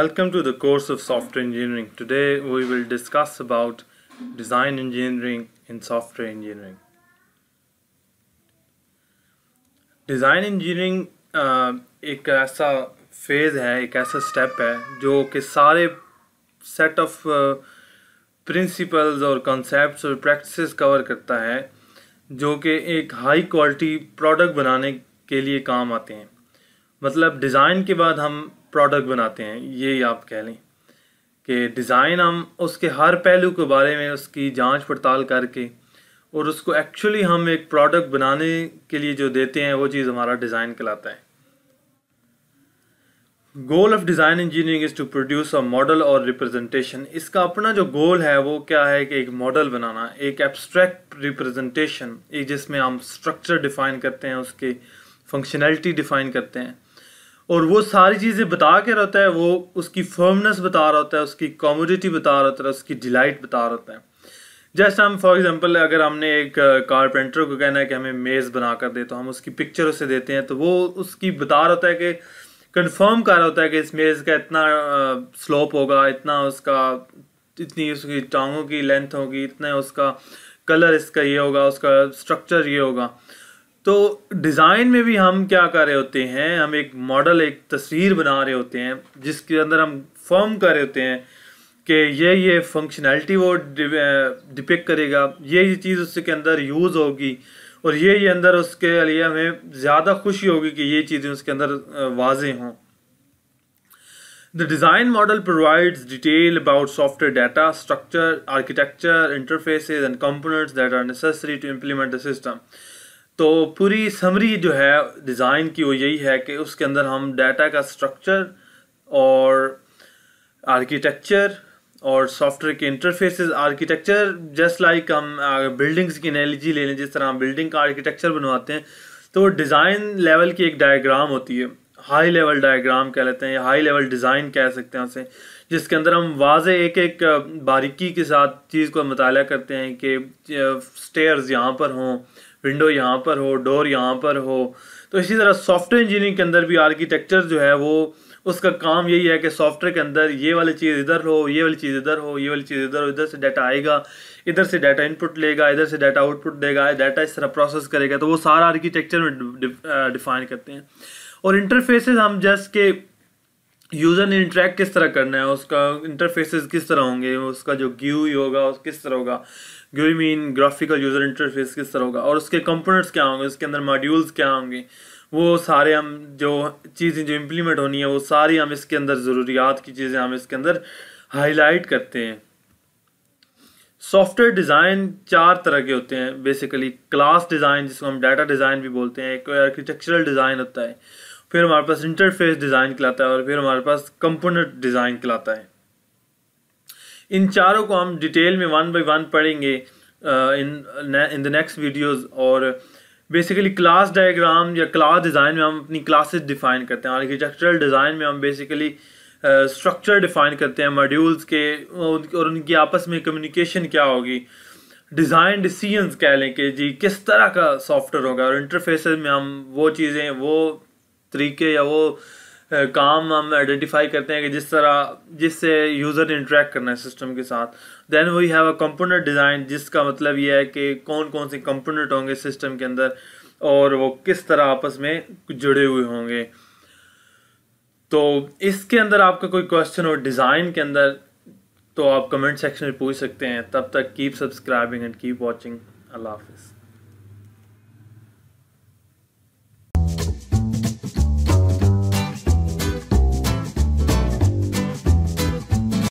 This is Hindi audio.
Welcome to the course of software engineering. Today we will discuss about design engineering in software engineering. Design engineering uh, एक ऐसा फेज़ है एक ऐसा स्टेप है जो कि सारे सेट ऑफ प्रिंसिपल्स और कॉन्सेप्ट्स और प्रैक्टिसेस कवर करता है जो कि एक हाई क्वालिटी प्रोडक्ट बनाने के लिए काम आते हैं मतलब डिज़ाइन के बाद हम प्रोडक्ट बनाते हैं ये आप कह लें कि डिज़ाइन हम उसके हर पहलू के बारे में उसकी जांच पड़ताल करके और उसको एक्चुअली हम एक प्रोडक्ट बनाने के लिए जो देते हैं वो चीज़ हमारा डिज़ाइन कहलाता है goal of design engineering is to produce a model और रिप्रेजेंटेशन इसका अपना जो गोल है वो क्या है कि एक मॉडल बनाना एक एब्स्ट्रैक्ट रिप्रेजेंटेशन एक जिसमें हम स्ट्रक्चर डिफाइन करते हैं उसके फंक्शनैलिटी डिफाइन करते हैं और वो सारी चीज़ें बता के रहता है वो उसकी फर्मनेस बता रहा होता है उसकी कॉमोडिटी बता रहा होता है उसकी डिलाइट बता रहा होता है जैसे हम फॉर एग्जांपल अगर हमने एक कारपेंटर को कहना है कि हमें मेज़ बना कर दे तो हम उसकी पिक्चर उसे देते हैं तो वो उसकी बता रहा होता है कि कंफर्म कर रहा होता है कि इस मेज़ का इतना स्लोप होगा इतना उसका इतनी उसकी टांगों की लेंथ होगी इतना उसका कलर इसका ये होगा उसका स्ट्रक्चर ये होगा तो डिज़ाइन में भी हम क्या कर रहे होते हैं हम एक मॉडल एक तस्वीर बना रहे होते हैं जिसके अंदर हम फॉर्म कर रहे होते हैं कि ये ये फंक्शनैलिटी वो डिपेक्ट करेगा ये ये चीज़ उसके अंदर यूज़ होगी और ये ये अंदर उसके लिए हमें ज़्यादा खुशी होगी कि ये चीज़ें उसके अंदर वाजे हों the design model provides detail about software data structure architecture interfaces and components that are necessary to implement the system तो पूरी समरी जो है डिज़ाइन की वो यही है कि उसके अंदर हम डाटा का स्ट्रक्चर और आर्किटेक्चर और सॉफ्टवेयर के इंटरफेसेस आर्किटेक्चर जस्ट लाइक हम बिल्डिंग्स uh, की एनालिजी ले लें जिस तरह हम बिल्डिंग का आर्किटेक्चर बनवाते हैं तो डिज़ाइन लेवल की एक डायग्राम होती है हाई लेवल डायग्राम कह लेते हैं या हाई लेवल डिज़ाइन कह सकते हैं उसे जिसके अंदर हम वाज एक एक बारीकी के साथ चीज़ को मताल करते हैं कि स्टेयर्स यहाँ पर हों विंडो यहाँ पर हो डोर यहाँ पर हो तो इसी तरह सॉफ्टवेयर इंजीनियरिंग के अंदर भी आर्किटेक्चर जो है वो उसका काम यही है कि सॉफ्टवेयर के अंदर ये वाली चीज़ इधर हो ये वाली चीज़ इधर हो ये वाली चीज़ इधर हो इधर से डाटा आएगा इधर से डाटा इनपुट लेगा इधर से डाटा आउटपुट देगा डाटा इस तरह प्रोसेस करेगा तो वो सारा आर्किटेक्चर में डिफाइन करते हैं और इंटरफेसेस हम जस्ट के यूज़र ने इंटरेक्ट किस तरह करना है उसका इंटरफेसेस किस तरह होंगे उसका जो ग्यू होगा उस किस तरह होगा GUI mean graphical user interface किस तरह होगा और उसके कंपोनेंट्स क्या होंगे उसके अंदर मॉड्यूल्स क्या होंगे वो सारे हम जो चीज़ें जो इम्प्लीमेंट होनी है वो सारी हम इसके अंदर ज़रूरियात की चीज़ें हम इसके अंदर हाईलाइट करते हैं सॉफ्टवेयर डिज़ाइन चार तरह के होते हैं बेसिकली क्लास डिज़ाइन जिसको हम डाटा डिज़ाइन भी बोलते हैं एक आर्किटेक्चरल डिज़ाइन होता है फिर हमारे पास इंटरफेस डिज़ाइन कहलाता है और फिर हमारे पास कंपोनेंट डिज़ाइन कहलाता है इन चारों को हम डिटेल में वन बाई वन पढ़ेंगे in in the next videos और बेसिकली क्लास डायग्राम या क्लास डिज़ाइन में हम अपनी क्लासेस डिफाइन करते हैं आर्किटेक्चरल डिज़ाइन में हम बेसिकली स्ट्रक्चर डिफाइन करते हैं मॉड्यूल्स के और उनकी आपस में कम्युनिकेशन क्या होगी डिज़ाइन डिसीजंस कह लें कि जी किस तरह का सॉफ्टवेयर होगा और इंटरफेस में हम वो चीज़ें वो तरीके या वो काम हम आइडेंटिफाई करते हैं कि जिस तरह जिससे यूज़र ने इंटरेक्ट करना है सिस्टम के साथ then we have a component design जिसका मतलब ये है कि कौन कौन से कंपोनेंट होंगे सिस्टम के अंदर और वो किस तरह आपस में जुड़े हुए होंगे तो इसके अंदर आपका कोई क्वेश्चन हो डिज़ाइन के अंदर तो आप कमेंट सेक्शन में पूछ सकते हैं तब तक keep subscribing and keep watching अल्लाह हाफिज़